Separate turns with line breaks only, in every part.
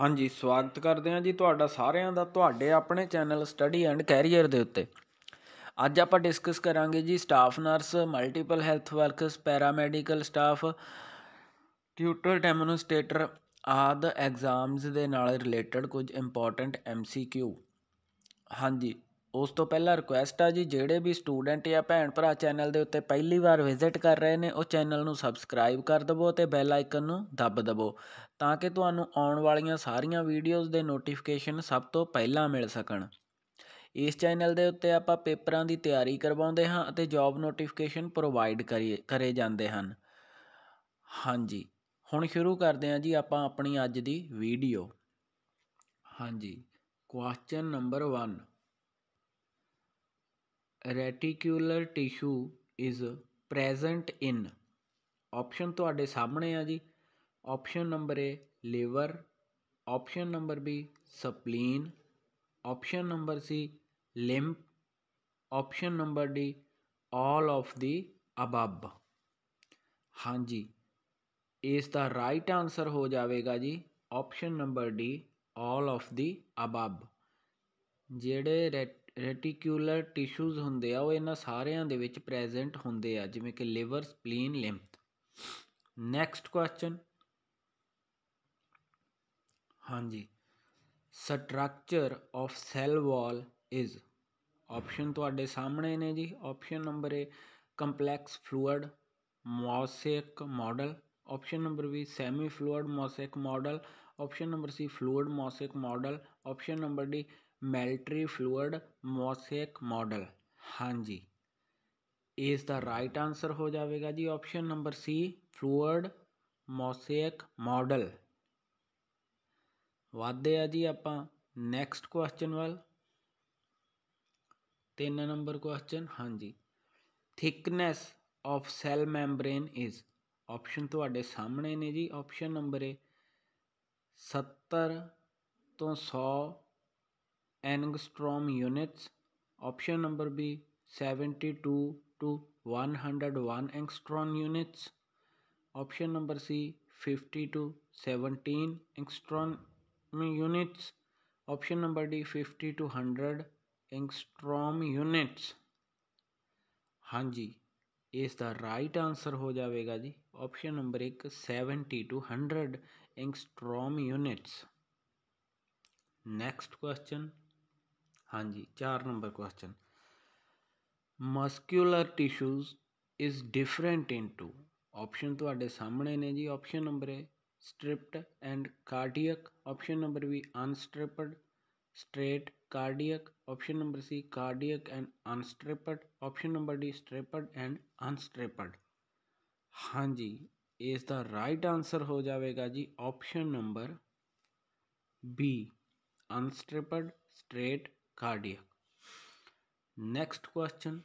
ਹਾਂਜੀ ਸਵਾਗਤ ਕਰਦੇ ਹਾਂ ਜੀ ਤੁਹਾਡਾ ਸਾਰਿਆਂ ਦਾ ਤੁਹਾਡੇ ਆਪਣੇ ਚੈਨਲ ਸਟੱਡੀ ਐਂਡ ਕੈਰੀਅਰ ਦੇ ਉੱਤੇ ਅੱਜ ਆਪਾਂ ਡਿਸਕਸ ਕਰਾਂਗੇ ਜੀ staff nurse multiple health workers paramedical staff tutor demonstrator ਆਦ ਐਗਜ਼ਾਮਸ ਦੇ ਨਾਲ ਰਿਲੇਟਡ ਕੁਝ ਇੰਪੋਰਟੈਂਟ ਐਮਸੀਕਿਊ ਹਾਂਜੀ ਉਸ ਤੋਂ ਪਹਿਲਾਂ ਰਿਕੁਐਸਟ ਆ ਜੀ ਜਿਹੜੇ ਵੀ ਸਟੂਡੈਂਟ ਜਾਂ ਭੈਣ ਭਰਾ ਚੈਨਲ ਦੇ ਉੱਤੇ ਪਹਿਲੀ ਵਾਰ ਵਿਜ਼ਿਟ ਕਰ ਰਹੇ ਨੇ ਉਹ ਚੈਨਲ ਨੂੰ ਸਬਸਕ੍ਰਾਈਬ ਕਰ ਦਿਵੋ ਤੇ ਬੈਲ ਆਈਕਨ ਨੂੰ ਦਬ ਦਿਵੋ ਤਾਂ ਕਿ ਤੁਹਾਨੂੰ ਆਉਣ ਵਾਲੀਆਂ ਸਾਰੀਆਂ ਵੀਡੀਓਜ਼ ਦੇ ਨੋਟੀਫਿਕੇਸ਼ਨ ਸਭ ਤੋਂ ਪਹਿਲਾਂ ਮਿਲ ਸਕਣ ਇਸ ਚੈਨਲ ਦੇ ਉੱਤੇ ਆਪਾਂ ਪੇਪਰਾਂ ਦੀ ਤਿਆਰੀ ਕਰਵਾਉਂਦੇ ਹਾਂ ਅਤੇ ਜੌਬ ਨੋਟੀਫਿਕੇਸ਼ਨ ਪ੍ਰੋਵਾਈਡ ਕਰੇ ਜਾਂਦੇ ਹਨ ਹਾਂਜੀ ਹੁਣ ਸ਼ੁਰੂ ਕਰਦੇ ਹਾਂ ਜੀ ਆਪਾਂ ਆਪਣੀ ਅੱਜ ਦੀ ਵੀਡੀਓ ਹਾਂਜੀ question number 1 reticular tissue is present in option ਤੁਹਾਡੇ ਸਾਹਮਣੇ ਆ ਜੀ option number A liver option number B spleen option number C lymph option number D all of the above ਹਾਂਜੀ ਇਸ ਦਾ ਰਾਈਟ ਆਨਸਰ ਹੋ ਜਾਵੇਗਾ ਜੀ option number D all of the above ਜਿਹੜੇ ਰੈਟੀਕਿਊਲਰ ਟਿਸ਼ੂਜ਼ ਹੁੰਦੇ ਆ ਉਹ ਇਹਨਾਂ ਸਾਰਿਆਂ ਦੇ ਵਿੱਚ ਪ੍ਰੈਜ਼ੈਂਟ ਹੁੰਦੇ ਆ ਜਿਵੇਂ ਕਿ liver spleen lymph next question ਹਾਂਜੀ structure of cell wall is option ਤੁਹਾਡੇ ਸਾਹਮਣੇ ਨੇ ਜੀ option number A complex fluid mosaic model option number B semi fluid mosaic model option number C fluid mosaic model option number D military fluid mosaic model ਹਾਂਜੀ ਇਸ ਦਾ right answer ਹੋ ਜਾਵੇਗਾ ਜੀ option number C fluid mosaic model ਵਾਧੇ ਆ ਜੀ ਆਪਾਂ ਨੈਕਸਟ ਕੁਐਸਚਨ ਵੱਲ ਤਿੰਨ ਨੰਬਰ ਕੁਐਸਚਨ ਹਾਂਜੀ thickness of cell membrane is option ਤੁਹਾਡੇ ਸਾਹਮਣੇ ਨੇ ਜੀ ਆਪਸ਼ਨ ਨੰਬਰ ਏ 70 ਤੋਂ 100 angstrom units option number B seventy two to one hundred one angstrom units option number C fifty to seventeen angstrom units option number D fifty to hundred angstrom units हाँ जी इसका right answer हो जाएगा जी option number एक seventy to hundred angstrom units next question ਹਾਂਜੀ 4 number question muscular tissues is different into option ਤੁਹਾਡੇ ਸਾਹਮਣੇ ਨੇ ਜੀ ਆਪਸ਼ਨ ਨੰਬਰ ਹੈ striped and cardiac option number B unstriped straight cardiac option number C cardiac and unstriped option number D striped and unstriped ਹਾਂਜੀ ਇਸ ਦਾ right answer ਹੋ ਜਾਵੇਗਾ ਜੀ option number B unstriped straight cardiac. Next question.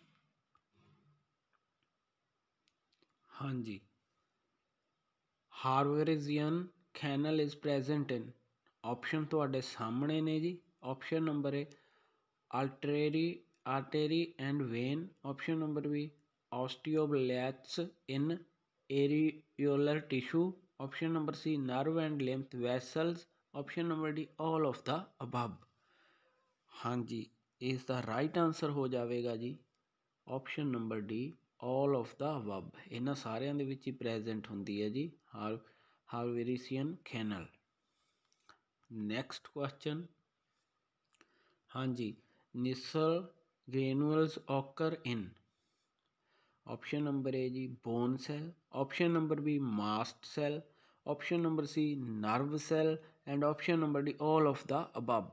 Hanji. Haversian canal is present in option ਤੁਹਾਡੇ ਸਾਹਮਣੇ ਨੇ ਜੀ ਆਪਸ਼ਨ ਨੰਬਰ ਏ ਆਲਟਰੇਰੀ artery and vein option number B osteoblasts in areolar tissue option number C nerve and lymph vessels option number D all of the above ਹਾਂਜੀ ਇਸ ਦਾ right answer ਹੋ ਜਾਵੇਗਾ ਜੀ option number D all of the above ਇਹਨਾਂ ਸਾਰਿਆਂ ਦੇ ਵਿੱਚ ਹੀ ਪ੍ਰੈਜ਼ੈਂਟ ਹੁੰਦੀ ਹੈ ਜੀ ਹਾਰ ਹਾਰਵੇਰੀਸੀਅਨ ਕੈਨਲ ਨੈਕਸਟ ਕੁਐਸਚਨ ਹਾਂਜੀ ਨਿਸਲ ਗ੍ਰੇਨੂਲਸ ਆਕਰ ਇਨ ਆਪਸ਼ਨ ਨੰਬਰ ਏ ਜੀ bone cell option number B mast cell option number C nerve cell and option number D all of the above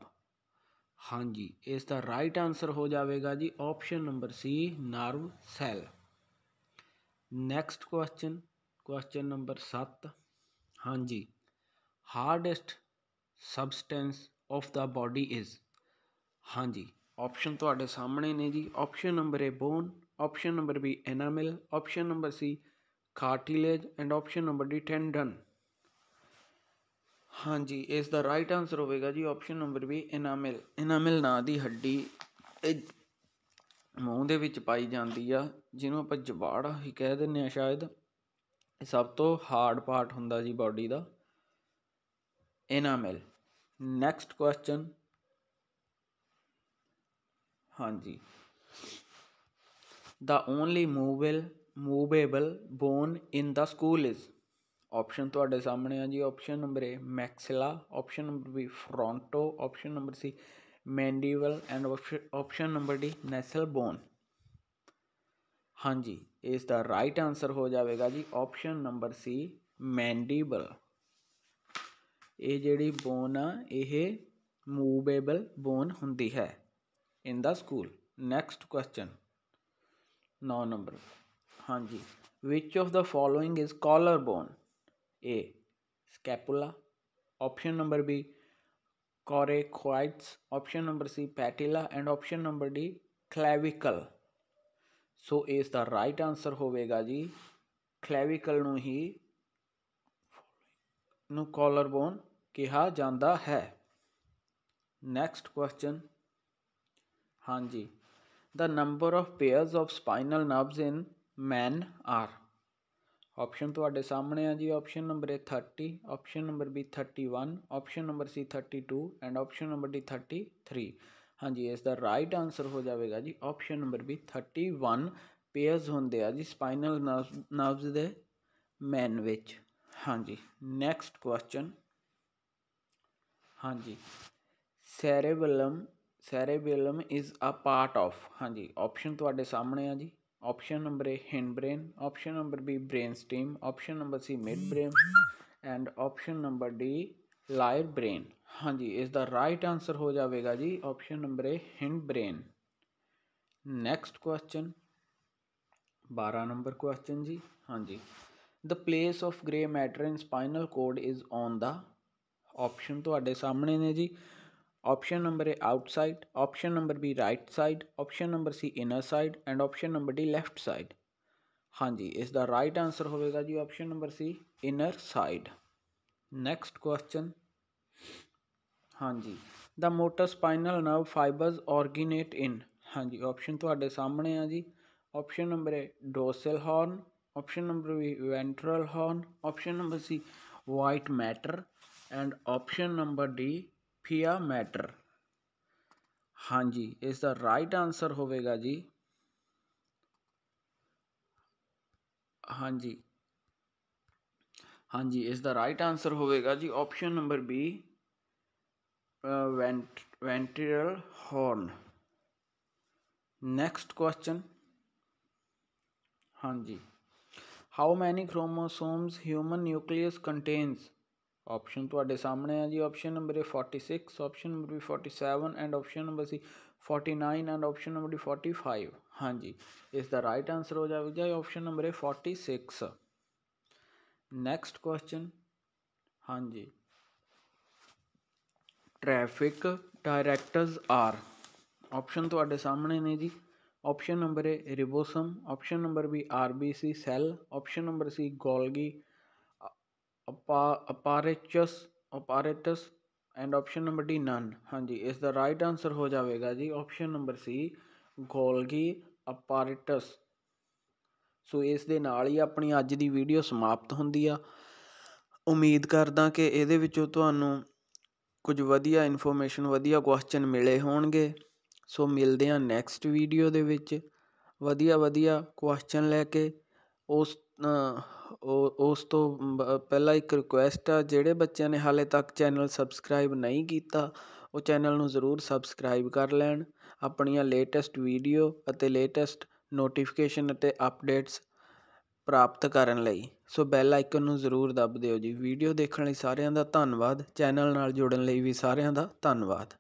ਹਾਂਜੀ ਇਸ ਦਾ ਰਾਈਟ ਆਨਸਰ ਹੋ ਜਾਵੇਗਾ ਜੀ option number C nerve cell next question question number 7 ਹਾਂਜੀ hardest substance of the body is ਹਾਂਜੀ option ਤੁਹਾਡੇ ਸਾਹਮਣੇ ਨੇ ਜੀ option number A bone option number B enamel option number C cartilage and option number D tendon ਹਾਂਜੀ ਇਸ ਦਾ right answer ਹੋਵੇਗਾ ਜੀ ਆਪਸ਼ਨ ਨੰਬਰ ਵੀ ਇਨਾਮਿਲ ਇਨਾਮਿਲ ਨਾਂ ਦੀ ਹੱਡੀ ਮੂੰਹ ਦੇ ਵਿੱਚ ਪਾਈ ਜਾਂਦੀ ਆ ਜਿਹਨੂੰ ਆਪਾਂ ਜਵਾੜ ਹੀ ਕਹਿ ਦਿੰਨੇ ਆ ਸ਼ਾਇਦ ਇਹ ਸਭ ਤੋਂ ਹਾਰਡ ਪਾਰਟ ਹੁੰਦਾ ਜੀ ਬਾਡੀ ਦਾ ਇਨਾਮਿਲ ਨੈਕਸਟ ਕੁਐਸਚਨ ਹਾਂਜੀ the only movable movable bone in the skull is option ਤੁਹਾਡੇ ਸਾਹਮਣੇ ਆ ਜੀ option number A maxilla option number B frontal option number C mandible and option number D nasal bone ਹਾਂਜੀ ਇਸ ਦਾ right answer ਹੋ ਜਾਵੇਗਾ ਜੀ ਆਪਸ਼ਨ ਨੰਬਰ ਸੀ ਮੈਂਡੀਬਲ ਇਹ ਜਿਹੜੀ ਬੋਨ ਆ ਇਹ ਮੂਵੇਬਲ ਬੋਨ ਹੁੰਦੀ ਹੈ in the skull next question 9 number ਹਾਂਜੀ which of the following is collar bone A scapula option number B coracoids option number C patella and option number D clavicle so ਇਸ ਦਾ right answer ਹੋਵੇਗਾ ਜੀ ਕਲੈਵਿਕਲ ਨੂੰ ਹੀ ਨੂੰ collar bone ਕਿਹਾ ਜਾਂਦਾ ਹੈ ਨੈਕਸਟ ਕੁਐਸਚਨ ਹਾਂਜੀ the number of pairs of spinal nerves in men are option ਤੁਹਾਡੇ ਸਾਹਮਣੇ ਆ ਜੀ option number A 30 option number B 31 option number C 32 and option number D 33 ਹਾਂਜੀ ਇਸ ਦਾ ਰਾਈਟ ਆਨਸਰ ਹੋ ਜਾਵੇਗਾ ਜੀ ਆਪਸ਼ਨ ਨੰਬਰ B 31 ਪੇਅਰਸ ਹੁੰਦੇ ਆ ਜੀ ਸਪਾਈਨਲ ਨਰਵਸ ਦੇ ਮੈਨ ਵਿੱਚ ਹਾਂਜੀ ਨੈਕਸਟ ਕੁਐਸਚਨ ਹਾਂਜੀ cerebellum cerebellum is a part of ਹਾਂਜੀ ਆਪਸ਼ਨ ਤੁਹਾਡੇ ਸਾਹਮਣੇ ਆ ਜੀ option number a hindbrain option number b brainstem option number c midbrain and option number D lyre brain ਹਾਂਜੀ ਇਸ ਦਾ ਰਾਈਟ ਆਨਸਰ ਹੋ ਜਾਵੇਗਾ ਜੀ option number A hind brain next question 12 number question ਜੀ ਹਾਂਜੀ the place of grey matter in spinal cord is on the option ਤੁਹਾਡੇ ਸਾਹਮਣੇ ਨੇ ਜੀ option number A outside option number B right side option number C inner side and option number D left side हाँ जी इसका right answer होगा जी option number C inner side next question हाँ जी the motor spinal nerve fibres originate in हाँ जी option थोड़े सामने आ जी option number A dorsal horn option number B ventral horn option number C white matter and option number D ਫੀਆ matter ਹਾਂਜੀ ਇਸ ਦਾ ਰਾਈਟ ਆਨਸਰ ਹੋਵੇਗਾ ਜੀ ਹਾਂਜੀ ਹਾਂਜੀ ਇਸ ਦਾ ਰਾਈਟ ਆਨਸਰ ਹੋਵੇਗਾ ਜੀ option number B ventral horn next question ਹਾਂਜੀ how many chromosomes human nucleus contains option ਤੁਹਾਡੇ ਸਾਹਮਣੇ ਆ ਜੀ option number 46 option number 47 and option number C 49 and option number 45 ਹਾਂਜੀ ਇਸ ਦਾ ਰਾਈਟ ਆਨਸਰ ਹੋ ਜਾਵੇਗਾ ਆਪਸ਼ਨ ਨੰਬਰ 46 ਨੈਕਸਟ ਕੁਐਸਚਨ ਹਾਂਜੀ ਟ੍ਰੈਫਿਕ ਡਾਇਰੈਕਟਰਸ ਆਰ ਆਪਸ਼ਨ ਤੁਹਾਡੇ ਸਾਹਮਣੇ ਨੇ ਜੀ option number A ribosome option number B RBC cell option number C Golgi apparatus apparatus and option number D none ਹਾਂਜੀ ਇਸ ਦਾ ਰਾਈਟ ਆਨਸਰ ਹੋ ਜਾਵੇਗਾ ਜੀ ਆਪਸ਼ਨ ਨੰਬਰ ਸੀ ਗੋਲਗੀ ਅਪਾਰੇਟਸ ਸੋ ਇਸ ਦੇ ਨਾਲ ਹੀ ਆਪਣੀ ਅੱਜ ਦੀ ਵੀਡੀਓ ਸਮਾਪਤ ਹੁੰਦੀ ਆ ਉਮੀਦ ਕਰਦਾ ਕਿ ਇਹਦੇ ਵਿੱਚੋਂ ਤੁਹਾਨੂੰ ਕੁਝ ਵਧੀਆ ਇਨਫੋਰਮੇਸ਼ਨ ਵਧੀਆ ਕੁਐਸਚਨ ਮਿਲੇ ਹੋਣਗੇ ਸੋ ਮਿਲਦੇ ਆ ਨੈਕਸਟ ਵੀਡੀਓ ਦੇ ਵਿੱਚ ਵਧੀਆ ਵਧੀਆ ਕੁਐਸਚਨ ਲੈ ਕੇ ਉਸ ਉਸ ਤੋਂ ਪਹਿਲਾਂ ਇੱਕ ਰਿਕੁਐਸਟ ਆ ਜਿਹੜੇ ਬੱਚਿਆਂ ਨੇ ਹਾਲੇ ਤੱਕ ਚੈਨਲ ਸਬਸਕ੍ਰਾਈਬ ਨਹੀਂ ਕੀਤਾ ਉਹ ਚੈਨਲ ਨੂੰ ਜ਼ਰੂਰ ਸਬਸਕ੍ਰਾਈਬ ਕਰ ਲੈਣ ਆਪਣੀਆਂ ਲੇਟੈਸਟ ਵੀਡੀਓ ਅਤੇ ਲੇਟੈਸਟ ਨੋਟੀਫਿਕੇਸ਼ਨ ਅਤੇ ਅਪਡੇਟਸ ਪ੍ਰਾਪਤ ਕਰਨ ਲਈ ਸੋ ਬੈਲ ਆਈਕਨ ਨੂੰ ਜ਼ਰੂਰ ਦਬ ਦਿਓ ਜੀ ਵੀਡੀਓ ਦੇਖਣ ਲਈ ਸਾਰਿਆਂ ਦਾ ਧੰਨਵਾਦ ਚੈਨਲ ਨਾਲ ਜੁੜਨ ਲਈ ਵੀ ਸਾਰਿਆਂ ਦਾ ਧੰਨਵਾਦ